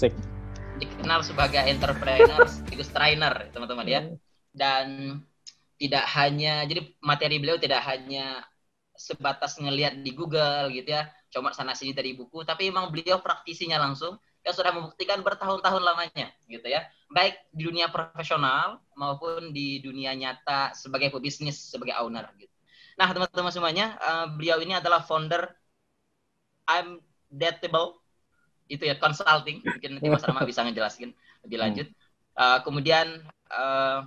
Asik. Dikenal sebagai entrepreneur sekaligus trainer, teman-teman ya. Hmm. Dan tidak hanya jadi materi beliau tidak hanya sebatas ngelihat di Google gitu ya, cuma sana sini dari buku, tapi emang beliau praktisinya langsung yang sudah membuktikan bertahun-tahun lamanya gitu ya. Baik di dunia profesional maupun di dunia nyata sebagai pebisnis, sebagai owner gitu. Nah, teman-teman semuanya, uh, beliau ini adalah founder I'm Datable itu ya consulting mungkin nanti Mas Rama bisa ngejelasin lebih hmm. lanjut uh, kemudian uh,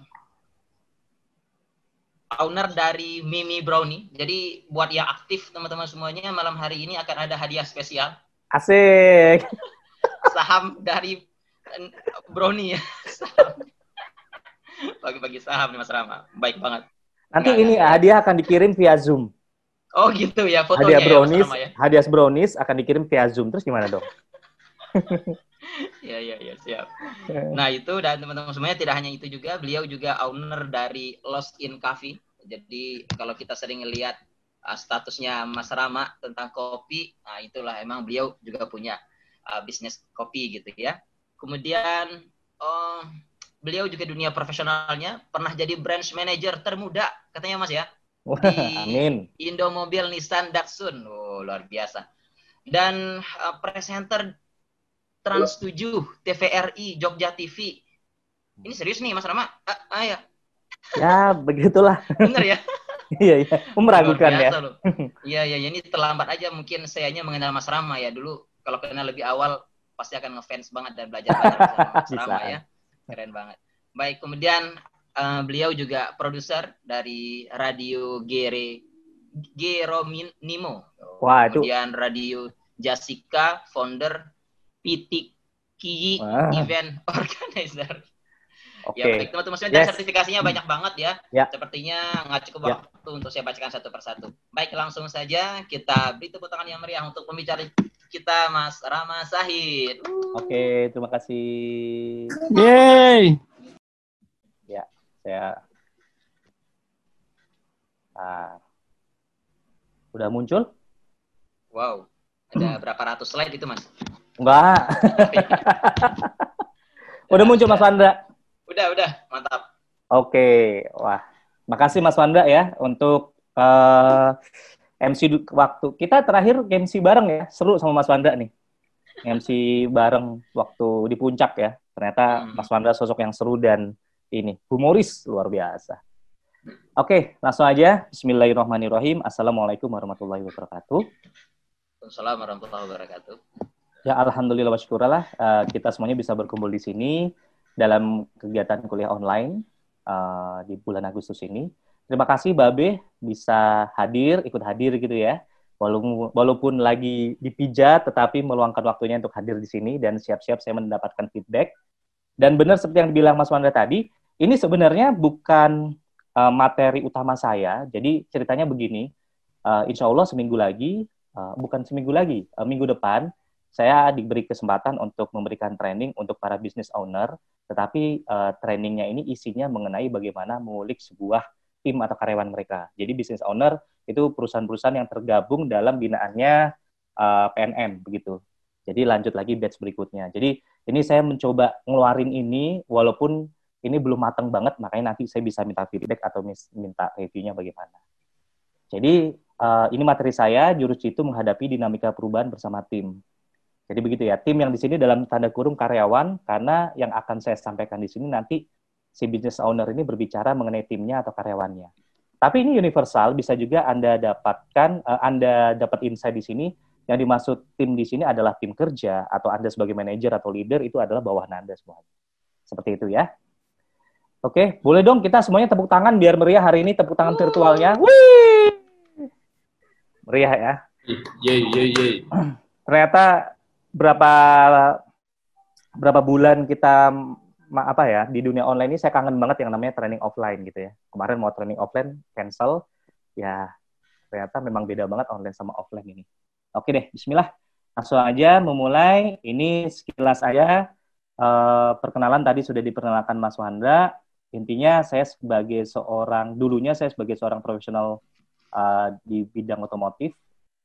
owner dari Mimi Brownie jadi buat yang aktif teman-teman semuanya malam hari ini akan ada hadiah spesial asik saham dari eh, Brownie ya bagi-bagi saham nih Mas Rama baik banget nanti Nggak, ini hadiah akan dikirim via Zoom Oh gitu ya fotonya hadiah ya, brownies, ya, ya. Hadiah brownies akan dikirim via Zoom. Terus gimana dong? Iya, iya, iya, ya ya ya siap. Nah itu dan teman-teman semuanya tidak hanya itu juga beliau juga owner dari Lost in Coffee. Jadi kalau kita sering lihat uh, statusnya Mas Rama tentang kopi, nah itulah emang beliau juga punya uh, bisnis kopi gitu ya. Kemudian um, beliau juga dunia profesionalnya pernah jadi branch manager termuda katanya Mas ya. Wah, amin. Indomobil Nissan Datsun. Oh, luar biasa. Dan uh, presenter Trans 7, TVRI, Jogja TV. Ini serius nih Mas Rama? Ah, ah ya. Ya, begitulah. Bener ya? iya, iya. Meragukan ya. Iya, iya, iya. Ini terlambat aja mungkin sayanya mengenal Mas Rama ya. Dulu kalau kenal lebih awal pasti akan ngefans banget dan belajar banyak sama Mas Rama ya. Keren banget. Baik, kemudian uh, beliau juga produser dari Radio Gere Nimo. Wah, itu. Kemudian Radio Jessica, founder PTKI ah. Event Organizer. Okay. Ya baik teman-teman maksudnya yes. sertifikasinya hmm. banyak banget ya. Yeah. Sepertinya nggak cukup yeah. waktu untuk saya bacakan satu persatu. Baik langsung saja kita beri tepuk tangan yang meriah untuk pembicara kita Mas Rama Sahid. Oke okay, terima kasih. Yeay. Ya saya. Nah, udah muncul? Wow, ada berapa ratus slide itu mas? Enggak. udah muncul Mas Wanda. Udah, udah, mantap. Oke, wah. Makasih Mas Wanda ya untuk uh, eh, MC waktu kita terakhir MC bareng ya. Seru sama Mas Wanda nih. MC bareng waktu di puncak ya. Ternyata hmm. Mas Wanda sosok yang seru dan ini humoris luar biasa. Oke, langsung aja. Bismillahirrahmanirrahim. Assalamualaikum warahmatullahi wabarakatuh. Assalamualaikum warahmatullahi wabarakatuh. Ya alhamdulillah wa syukurlah uh, kita semuanya bisa berkumpul di sini dalam kegiatan kuliah online uh, di bulan Agustus ini. Terima kasih Babe bisa hadir, ikut hadir gitu ya. Walaupun, walaupun lagi dipijat, tetapi meluangkan waktunya untuk hadir di sini dan siap-siap saya mendapatkan feedback. Dan benar seperti yang dibilang Mas Wanda tadi, ini sebenarnya bukan uh, materi utama saya. Jadi ceritanya begini, uh, insya Allah seminggu lagi, uh, bukan seminggu lagi, uh, minggu depan, saya diberi kesempatan untuk memberikan training untuk para business owner, tetapi uh, trainingnya ini isinya mengenai bagaimana mengulik sebuah tim atau karyawan mereka. Jadi business owner itu perusahaan-perusahaan yang tergabung dalam binaannya uh, eh, PNM begitu. Jadi lanjut lagi batch berikutnya. Jadi ini saya mencoba ngeluarin ini walaupun ini belum matang banget makanya nanti saya bisa minta feedback atau minta reviewnya bagaimana. Jadi uh, ini materi saya jurus itu menghadapi dinamika perubahan bersama tim. Jadi begitu ya, tim yang di sini dalam tanda kurung karyawan, karena yang akan saya sampaikan di sini nanti si business owner ini berbicara mengenai timnya atau karyawannya. Tapi ini universal, bisa juga Anda dapatkan, eh, Anda dapat insight di sini, yang dimaksud tim di sini adalah tim kerja, atau Anda sebagai manajer atau leader itu adalah bawahan Anda semua Seperti itu ya. Oke, boleh dong kita semuanya tepuk tangan biar meriah hari ini, tepuk tangan virtualnya. Wih! Meriah ya. Yeay, yeay, yeay. Ternyata berapa berapa bulan kita apa ya di dunia online ini saya kangen banget yang namanya training offline gitu ya. Kemarin mau training offline cancel, ya ternyata memang beda banget online sama offline ini. Oke deh, Bismillah langsung aja memulai. Ini sekilas saya e, perkenalan tadi sudah diperkenalkan Mas Wanda Intinya saya sebagai seorang dulunya saya sebagai seorang profesional e, di bidang otomotif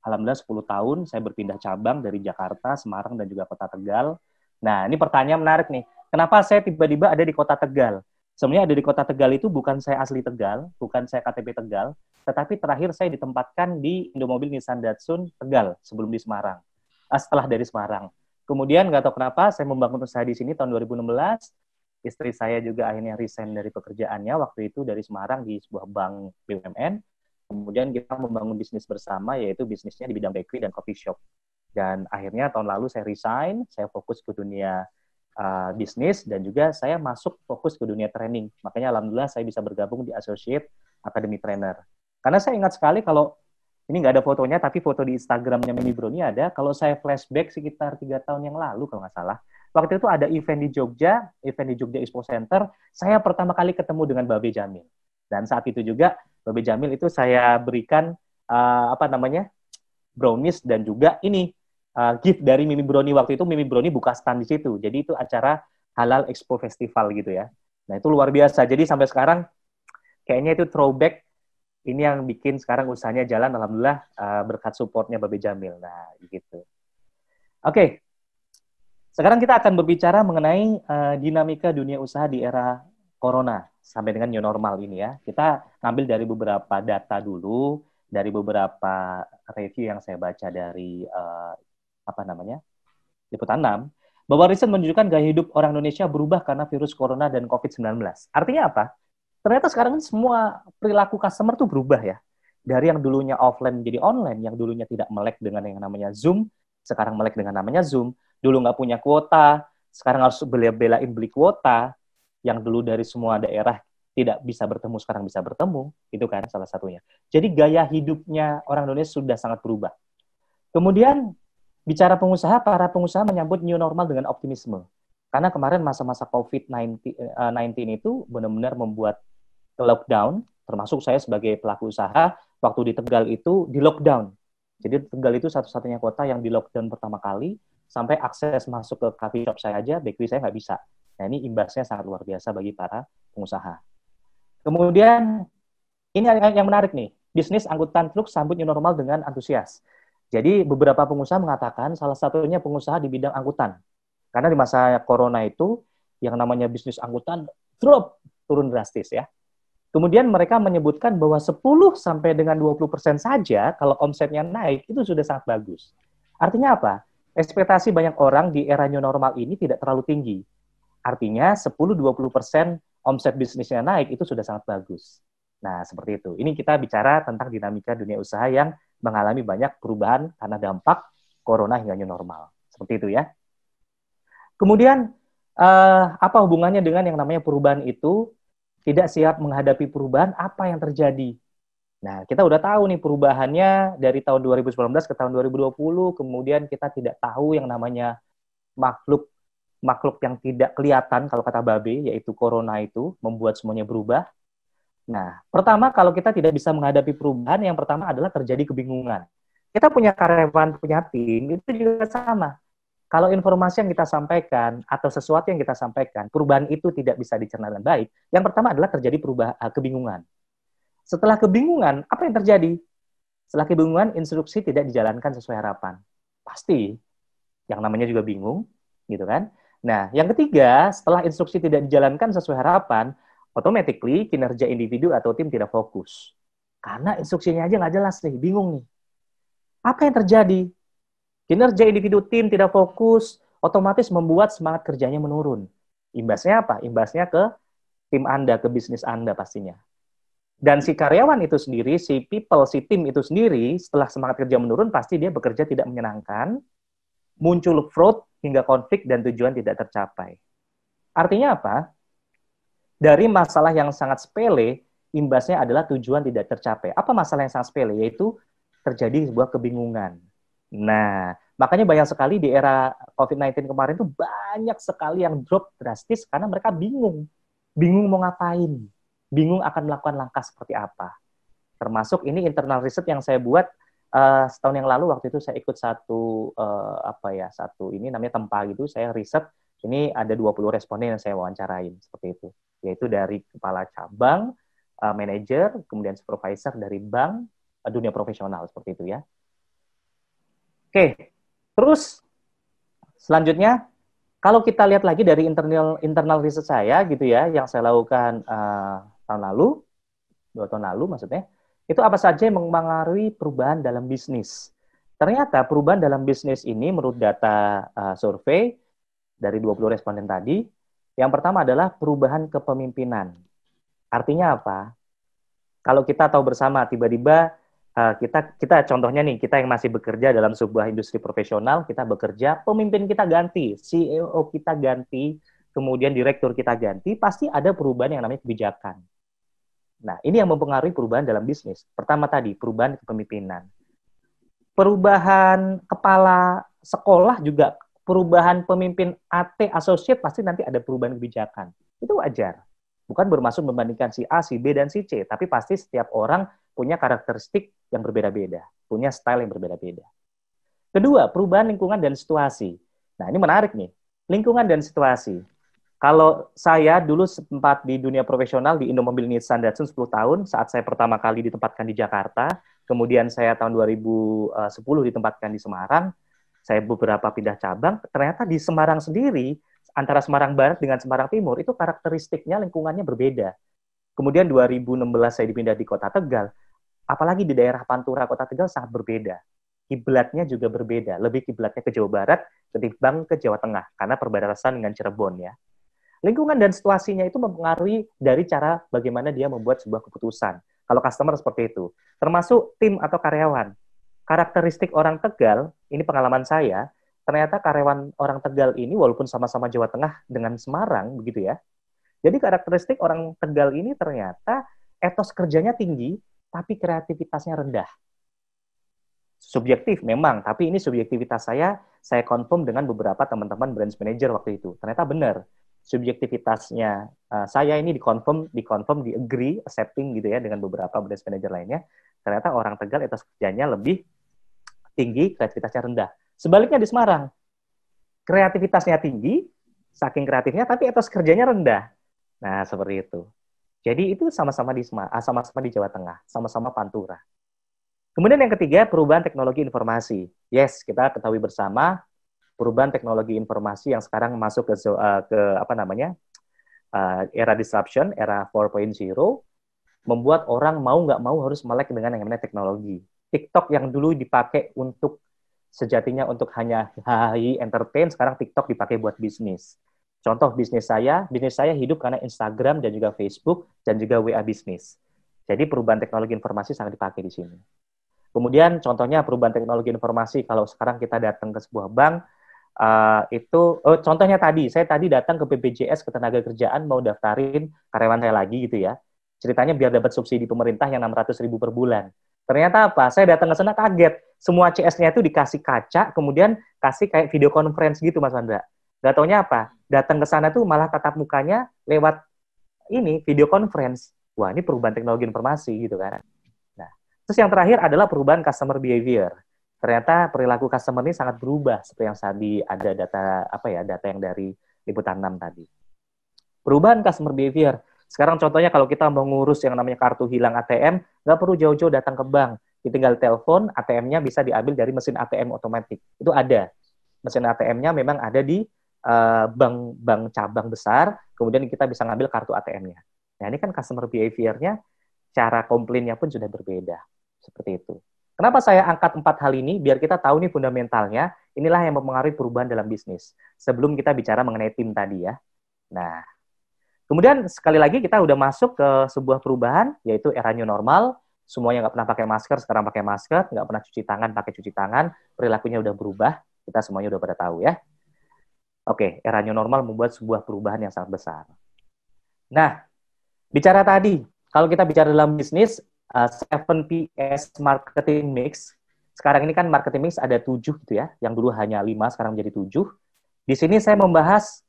alhamdulillah 10 tahun saya berpindah cabang dari Jakarta, Semarang dan juga Kota Tegal. Nah, ini pertanyaan menarik nih. Kenapa saya tiba-tiba ada di Kota Tegal? Sebenarnya ada di Kota Tegal itu bukan saya asli Tegal, bukan saya KTP Tegal, tetapi terakhir saya ditempatkan di Indomobil Nissan Datsun Tegal sebelum di Semarang. Ah, setelah dari Semarang. Kemudian nggak tahu kenapa saya membangun usaha di sini tahun 2016. Istri saya juga akhirnya resign dari pekerjaannya waktu itu dari Semarang di sebuah bank BUMN kemudian kita membangun bisnis bersama yaitu bisnisnya di bidang bakery dan coffee shop dan akhirnya tahun lalu saya resign saya fokus ke dunia uh, bisnis dan juga saya masuk fokus ke dunia training makanya alhamdulillah saya bisa bergabung di associate academy trainer karena saya ingat sekali kalau ini nggak ada fotonya tapi foto di Instagramnya Mimi Bruni ada kalau saya flashback sekitar tiga tahun yang lalu kalau nggak salah waktu itu ada event di Jogja, event di Jogja Expo Center, saya pertama kali ketemu dengan Babe Jamil Dan saat itu juga Babe Jamil itu saya berikan uh, apa namanya brownies dan juga ini uh, gift dari Mimi Brownie waktu itu Mimi Brownie buka stand di situ. Jadi itu acara Halal Expo Festival gitu ya. Nah itu luar biasa. Jadi sampai sekarang kayaknya itu throwback ini yang bikin sekarang usahanya jalan alhamdulillah uh, berkat supportnya Babe Jamil. Nah gitu. Oke, okay. Sekarang kita akan berbicara mengenai uh, dinamika dunia usaha di era corona sampai dengan new normal ini ya. Kita ngambil dari beberapa data dulu, dari beberapa review yang saya baca dari uh, apa namanya? Liputan 6, bahwa riset menunjukkan gaya hidup orang Indonesia berubah karena virus corona dan COVID-19. Artinya apa? Ternyata sekarang ini kan semua perilaku customer tuh berubah ya. Dari yang dulunya offline menjadi online, yang dulunya tidak melek dengan yang namanya Zoom, sekarang melek dengan namanya Zoom, dulu nggak punya kuota, sekarang harus bela-belain beli kuota, yang dulu dari semua daerah tidak bisa bertemu sekarang bisa bertemu itu kan salah satunya jadi gaya hidupnya orang Indonesia sudah sangat berubah kemudian bicara pengusaha para pengusaha menyambut new normal dengan optimisme karena kemarin masa-masa COVID-19 eh, itu benar-benar membuat lockdown termasuk saya sebagai pelaku usaha waktu di Tegal itu di lockdown jadi Tegal itu satu-satunya kota yang di lockdown pertama kali sampai akses masuk ke coffee shop saya aja bakery saya nggak bisa Nah, ini imbasnya sangat luar biasa bagi para pengusaha. Kemudian, ini yang menarik nih, bisnis angkutan truk sambut new normal dengan antusias. Jadi, beberapa pengusaha mengatakan salah satunya pengusaha di bidang angkutan. Karena di masa corona itu, yang namanya bisnis angkutan drop, turun drastis ya. Kemudian mereka menyebutkan bahwa 10 sampai dengan 20% saja kalau omsetnya naik itu sudah sangat bagus. Artinya apa? Ekspektasi banyak orang di era new normal ini tidak terlalu tinggi Artinya 10-20% omset bisnisnya naik itu sudah sangat bagus. Nah, seperti itu. Ini kita bicara tentang dinamika dunia usaha yang mengalami banyak perubahan karena dampak corona hingga new normal. Seperti itu ya. Kemudian eh, apa hubungannya dengan yang namanya perubahan itu? Tidak siap menghadapi perubahan, apa yang terjadi? Nah, kita udah tahu nih perubahannya dari tahun 2019 ke tahun 2020, kemudian kita tidak tahu yang namanya makhluk makhluk yang tidak kelihatan kalau kata Babe yaitu corona itu membuat semuanya berubah. Nah, pertama kalau kita tidak bisa menghadapi perubahan yang pertama adalah terjadi kebingungan. Kita punya karyawan, punya tim itu juga sama. Kalau informasi yang kita sampaikan atau sesuatu yang kita sampaikan, perubahan itu tidak bisa dicerna dengan baik, yang pertama adalah terjadi perubahan eh, kebingungan. Setelah kebingungan, apa yang terjadi? Setelah kebingungan, instruksi tidak dijalankan sesuai harapan. Pasti yang namanya juga bingung, gitu kan? Nah, yang ketiga, setelah instruksi tidak dijalankan sesuai harapan, automatically kinerja individu atau tim tidak fokus. Karena instruksinya aja nggak jelas nih, bingung nih. Apa yang terjadi? Kinerja individu tim tidak fokus, otomatis membuat semangat kerjanya menurun. Imbasnya apa? Imbasnya ke tim Anda, ke bisnis Anda pastinya. Dan si karyawan itu sendiri, si people, si tim itu sendiri, setelah semangat kerja menurun, pasti dia bekerja tidak menyenangkan, muncul fraud, hingga konflik dan tujuan tidak tercapai. Artinya apa? Dari masalah yang sangat sepele, imbasnya adalah tujuan tidak tercapai. Apa masalah yang sangat sepele? Yaitu terjadi sebuah kebingungan. Nah, makanya banyak sekali di era COVID-19 kemarin itu banyak sekali yang drop drastis karena mereka bingung. Bingung mau ngapain. Bingung akan melakukan langkah seperti apa. Termasuk ini internal riset yang saya buat Eh, setahun yang lalu waktu itu saya ikut satu uh, apa ya satu ini namanya tempa gitu saya riset ini ada 20 responden yang saya wawancarain seperti itu yaitu dari kepala cabang uh, eh, manajer kemudian supervisor dari bank uh, dunia profesional seperti itu ya oke terus selanjutnya kalau kita lihat lagi dari internal internal riset saya gitu ya yang saya lakukan uh, tahun lalu dua tahun lalu maksudnya itu apa saja yang mempengaruhi perubahan dalam bisnis. Ternyata perubahan dalam bisnis ini menurut data uh, survei dari 20 responden tadi, yang pertama adalah perubahan kepemimpinan. Artinya apa? Kalau kita tahu bersama tiba-tiba uh, kita kita contohnya nih, kita yang masih bekerja dalam sebuah industri profesional, kita bekerja, pemimpin kita ganti, CEO kita ganti, kemudian direktur kita ganti, pasti ada perubahan yang namanya kebijakan Nah, ini yang mempengaruhi perubahan dalam bisnis. Pertama tadi, perubahan kepemimpinan. Perubahan kepala sekolah juga, perubahan pemimpin AT, associate, pasti nanti ada perubahan kebijakan. Itu wajar. Bukan bermaksud membandingkan si A, si B, dan si C, tapi pasti setiap orang punya karakteristik yang berbeda-beda, punya style yang berbeda-beda. Kedua, perubahan lingkungan dan situasi. Nah, ini menarik nih. Lingkungan dan situasi kalau saya dulu sempat di dunia profesional di Indomobil Nissan Datsun 10 tahun saat saya pertama kali ditempatkan di Jakarta, kemudian saya tahun 2010 ditempatkan di Semarang, saya beberapa pindah cabang, ternyata di Semarang sendiri antara Semarang Barat dengan Semarang Timur itu karakteristiknya lingkungannya berbeda. Kemudian 2016 saya dipindah di Kota Tegal, apalagi di daerah Pantura Kota Tegal sangat berbeda. Kiblatnya juga berbeda, lebih kiblatnya ke Jawa Barat ketimbang ke Jawa Tengah karena perbatasan dengan Cirebon ya. Lingkungan dan situasinya itu mempengaruhi dari cara bagaimana dia membuat sebuah keputusan. Kalau customer seperti itu. Termasuk tim atau karyawan. Karakteristik orang Tegal, ini pengalaman saya, ternyata karyawan orang Tegal ini walaupun sama-sama Jawa Tengah dengan Semarang begitu ya. Jadi karakteristik orang Tegal ini ternyata etos kerjanya tinggi tapi kreativitasnya rendah. Subjektif memang, tapi ini subjektivitas saya, saya confirm dengan beberapa teman-teman brand manager waktu itu. Ternyata benar subjektivitasnya uh, saya ini dikonfirm dikonfirm di agree accepting gitu ya dengan beberapa brand manager lainnya ternyata orang Tegal etos kerjanya lebih tinggi kreativitasnya rendah sebaliknya di Semarang kreativitasnya tinggi saking kreatifnya tapi etos kerjanya rendah nah seperti itu jadi itu sama-sama di ah, sama-sama di Jawa Tengah sama-sama Pantura Kemudian yang ketiga, perubahan teknologi informasi. Yes, kita ketahui bersama perubahan teknologi informasi yang sekarang masuk ke uh, ke apa namanya uh, era disruption, era 4.0 membuat orang mau nggak mau harus melek dengan yang namanya teknologi. TikTok yang dulu dipakai untuk sejatinya untuk hanya hahi entertain, sekarang TikTok dipakai buat bisnis. Contoh bisnis saya, bisnis saya hidup karena Instagram dan juga Facebook dan juga WA bisnis. Jadi perubahan teknologi informasi sangat dipakai di sini. Kemudian contohnya perubahan teknologi informasi kalau sekarang kita datang ke sebuah bank, uh, itu oh, contohnya tadi saya tadi datang ke BPJS ketenaga kerjaan mau daftarin karyawan saya lagi gitu ya ceritanya biar dapat subsidi pemerintah yang 600 ribu per bulan ternyata apa saya datang ke sana kaget semua CS-nya itu dikasih kaca kemudian kasih kayak video conference gitu Mas Andra nggak taunya apa datang ke sana tuh malah tatap mukanya lewat ini video conference wah ini perubahan teknologi informasi gitu kan nah terus yang terakhir adalah perubahan customer behavior ternyata perilaku customer ini sangat berubah seperti yang tadi ada data apa ya data yang dari liputan 6 tadi. Perubahan customer behavior. Sekarang contohnya kalau kita mau ngurus yang namanya kartu hilang ATM, nggak perlu jauh-jauh datang ke bank. Ditinggal telepon, ATM-nya bisa diambil dari mesin ATM otomatis. Itu ada. Mesin ATM-nya memang ada di eh, bank-bank uh, cabang besar, kemudian kita bisa ngambil kartu ATM-nya. Nah, ini kan customer behavior-nya, cara komplainnya pun sudah berbeda. Seperti itu. Kenapa saya angkat empat hal ini? Biar kita tahu nih fundamentalnya, inilah yang mempengaruhi perubahan dalam bisnis. Sebelum kita bicara mengenai tim tadi ya. Nah, kemudian sekali lagi kita udah masuk ke sebuah perubahan, yaitu era new normal, semuanya nggak pernah pakai masker, sekarang pakai masker, nggak pernah cuci tangan, pakai cuci tangan, perilakunya udah berubah, kita semuanya udah pada tahu ya. Oke, era new normal membuat sebuah perubahan yang sangat besar. Nah, bicara tadi, kalau kita bicara dalam bisnis, uh, eh, 7PS marketing mix. Sekarang ini kan marketing mix ada 7 gitu ya, yang dulu hanya 5 sekarang menjadi 7. Di sini saya membahas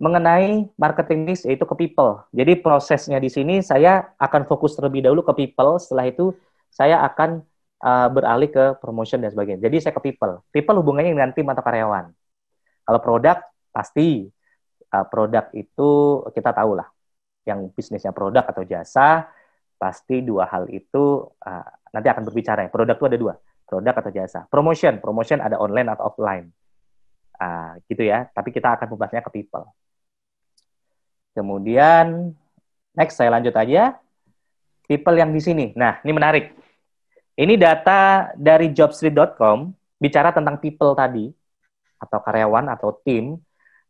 mengenai marketing mix yaitu ke people. Jadi prosesnya di sini saya akan fokus terlebih dahulu ke people, setelah itu saya akan uh, beralih ke promotion dan sebagainya. Jadi saya ke people. People hubungannya dengan tim atau karyawan. Kalau produk pasti uh, produk itu kita tahu lah yang bisnisnya produk atau jasa, Pasti dua hal itu uh, nanti akan berbicara. Ya. Produk itu ada dua, produk atau jasa. Promotion, promotion ada online atau offline. Uh, gitu ya, tapi kita akan membahasnya ke people. Kemudian, next saya lanjut aja. People yang di sini. Nah, ini menarik. Ini data dari jobstreet.com bicara tentang people tadi, atau karyawan atau tim.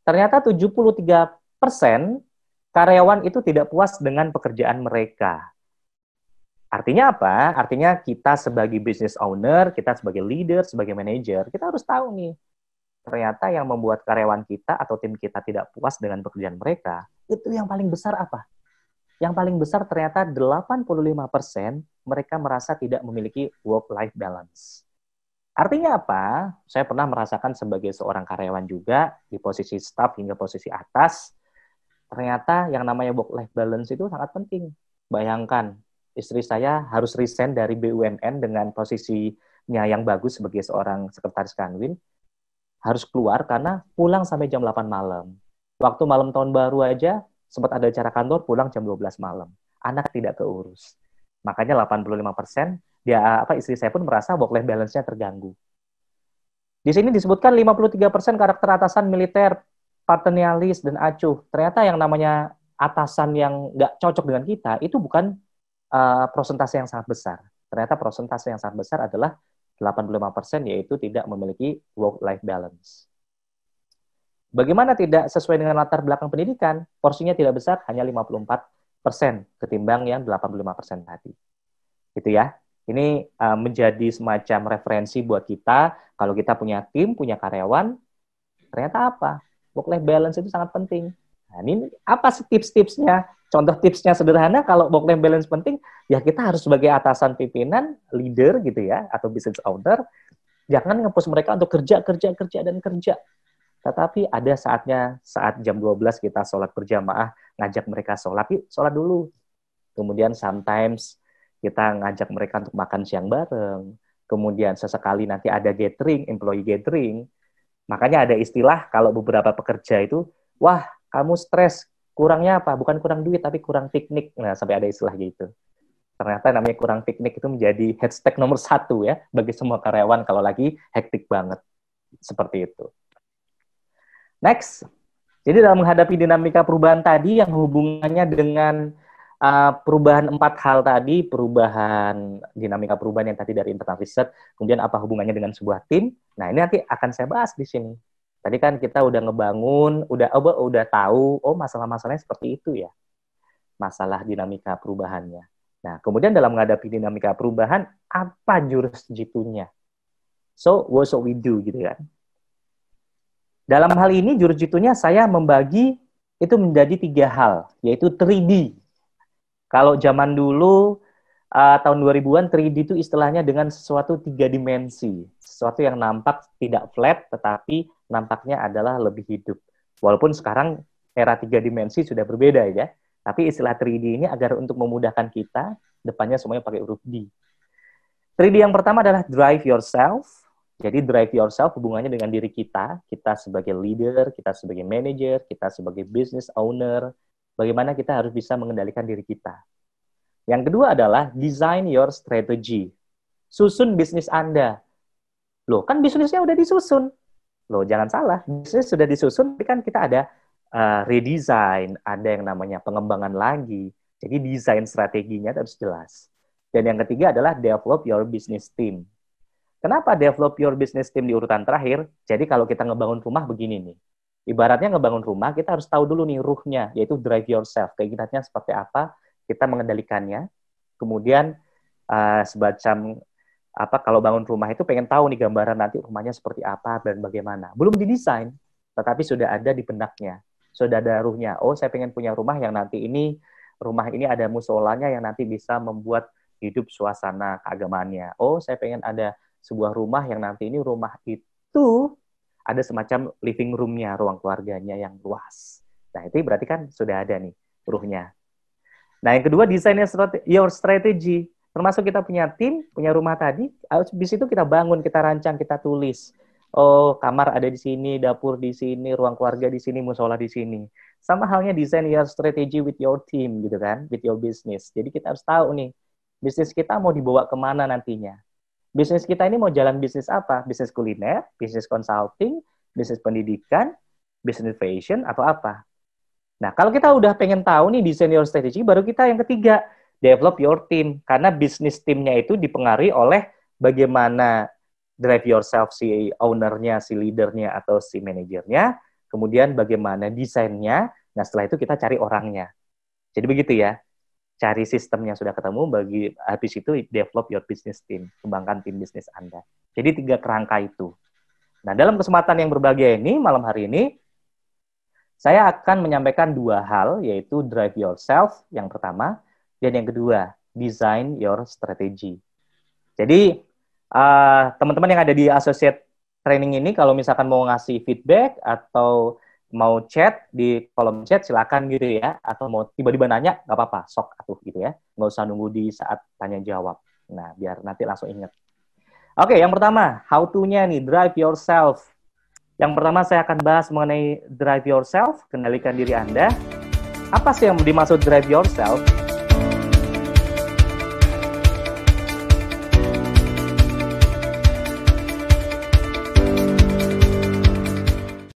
Ternyata 73 persen karyawan itu tidak puas dengan pekerjaan mereka. Artinya apa? Artinya kita sebagai business owner, kita sebagai leader, sebagai manager, kita harus tahu nih, ternyata yang membuat karyawan kita atau tim kita tidak puas dengan pekerjaan mereka, itu yang paling besar apa? Yang paling besar ternyata 85% mereka merasa tidak memiliki work-life balance. Artinya apa? Saya pernah merasakan sebagai seorang karyawan juga, di posisi staff hingga posisi atas, ternyata yang namanya work-life balance itu sangat penting. Bayangkan, istri saya harus resign dari BUMN dengan posisinya yang bagus sebagai seorang sekretaris kanwin, harus keluar karena pulang sampai jam 8 malam. Waktu malam tahun baru aja, sempat ada acara kantor, pulang jam 12 malam. Anak tidak keurus. Makanya 85% dia apa istri saya pun merasa work life balance-nya terganggu. Di sini disebutkan 53% karakter atasan militer, patenialis dan acuh. Ternyata yang namanya atasan yang nggak cocok dengan kita itu bukan uh, prosentase yang sangat besar. Ternyata prosentase yang sangat besar adalah 85% yaitu tidak memiliki work-life balance. Bagaimana tidak sesuai dengan latar belakang pendidikan, porsinya tidak besar, hanya 54% ketimbang yang 85% tadi. Gitu ya. Ini uh, menjadi semacam referensi buat kita kalau kita punya tim, punya karyawan, ternyata apa? Work-life balance itu sangat penting. Nah, ini apa tips-tipsnya? contoh tipsnya sederhana kalau work life balance penting ya kita harus sebagai atasan pimpinan leader gitu ya atau business owner jangan ngepus mereka untuk kerja kerja kerja dan kerja tetapi ada saatnya saat jam 12 kita sholat berjamaah ngajak mereka sholat yuk sholat dulu kemudian sometimes kita ngajak mereka untuk makan siang bareng kemudian sesekali nanti ada gathering employee gathering makanya ada istilah kalau beberapa pekerja itu wah kamu stres kurangnya apa? Bukan kurang duit, tapi kurang piknik. Nah, sampai ada istilah gitu. Ternyata namanya kurang piknik itu menjadi hashtag nomor satu ya, bagi semua karyawan kalau lagi hektik banget. Seperti itu. Next. Jadi dalam menghadapi dinamika perubahan tadi yang hubungannya dengan uh, perubahan empat hal tadi, perubahan dinamika perubahan yang tadi dari internal riset, kemudian apa hubungannya dengan sebuah tim. Nah ini nanti akan saya bahas di sini Tadi kan kita udah ngebangun, udah oh, udah tahu, oh masalah-masalahnya seperti itu ya. Masalah dinamika perubahannya. Nah, kemudian dalam menghadapi dinamika perubahan, apa jurus jitunya? So, what should we do gitu kan? Dalam hal ini jurus jitunya saya membagi itu menjadi tiga hal, yaitu 3D. Kalau zaman dulu uh, tahun 2000-an 3D itu istilahnya dengan sesuatu tiga dimensi, sesuatu yang nampak tidak flat tetapi nampaknya adalah lebih hidup. Walaupun sekarang era tiga dimensi sudah berbeda ya, tapi istilah 3D ini agar untuk memudahkan kita, depannya semuanya pakai huruf D. 3D yang pertama adalah drive yourself. Jadi drive yourself hubungannya dengan diri kita, kita sebagai leader, kita sebagai manager, kita sebagai business owner, bagaimana kita harus bisa mengendalikan diri kita. Yang kedua adalah design your strategy. Susun bisnis Anda. Loh, kan bisnisnya udah disusun. Loh, jangan salah. Bisnis sudah disusun, tapi kan kita ada uh, redesign, ada yang namanya pengembangan lagi. Jadi desain strateginya harus jelas. Dan yang ketiga adalah develop your business team. Kenapa develop your business team di urutan terakhir? Jadi kalau kita ngebangun rumah begini nih. Ibaratnya ngebangun rumah, kita harus tahu dulu nih ruhnya, yaitu drive yourself. Keinginannya seperti apa, kita mengendalikannya. Kemudian uh, eh, sebacam apa kalau bangun rumah itu pengen tahu nih gambaran nanti rumahnya seperti apa dan bagaimana. Belum didesain, tetapi sudah ada di benaknya, sudah ada ruhnya. Oh, saya pengen punya rumah yang nanti ini rumah ini ada musolanya yang nanti bisa membuat hidup suasana keagamaannya. Oh, saya pengen ada sebuah rumah yang nanti ini rumah itu ada semacam living roomnya, ruang keluarganya yang luas. Nah, itu berarti kan sudah ada nih ruhnya. Nah, yang kedua desainnya your strategy termasuk kita punya tim, punya rumah tadi, habis itu kita bangun, kita rancang, kita tulis. Oh, kamar ada di sini, dapur di sini, ruang keluarga di sini, musola di sini. Sama halnya desain your strategy with your team gitu kan, with your business. Jadi kita harus tahu nih, bisnis kita mau dibawa kemana nantinya. Bisnis kita ini mau jalan bisnis apa? Bisnis kuliner, bisnis consulting, bisnis pendidikan, bisnis fashion, atau apa? Nah, kalau kita udah pengen tahu nih desain your strategy, baru kita yang ketiga, develop your team karena bisnis timnya itu dipengaruhi oleh bagaimana drive yourself si ownernya, si leadernya atau si manajernya, kemudian bagaimana desainnya. Nah setelah itu kita cari orangnya. Jadi begitu ya, cari sistem yang sudah ketemu, bagi habis itu develop your business team, kembangkan tim bisnis Anda. Jadi tiga kerangka itu. Nah dalam kesempatan yang berbahagia ini malam hari ini saya akan menyampaikan dua hal yaitu drive yourself yang pertama dan yang kedua, design your strategy. Jadi teman eh, teman-teman yang ada di associate training ini kalau misalkan mau ngasih feedback atau mau chat di kolom chat silakan gitu ya atau mau tiba-tiba nanya nggak apa-apa sok atau gitu ya nggak usah nunggu di saat tanya jawab nah biar nanti langsung ingat. oke yang pertama how to nya nih drive yourself yang pertama saya akan bahas mengenai drive yourself kendalikan diri anda apa sih yang dimaksud drive yourself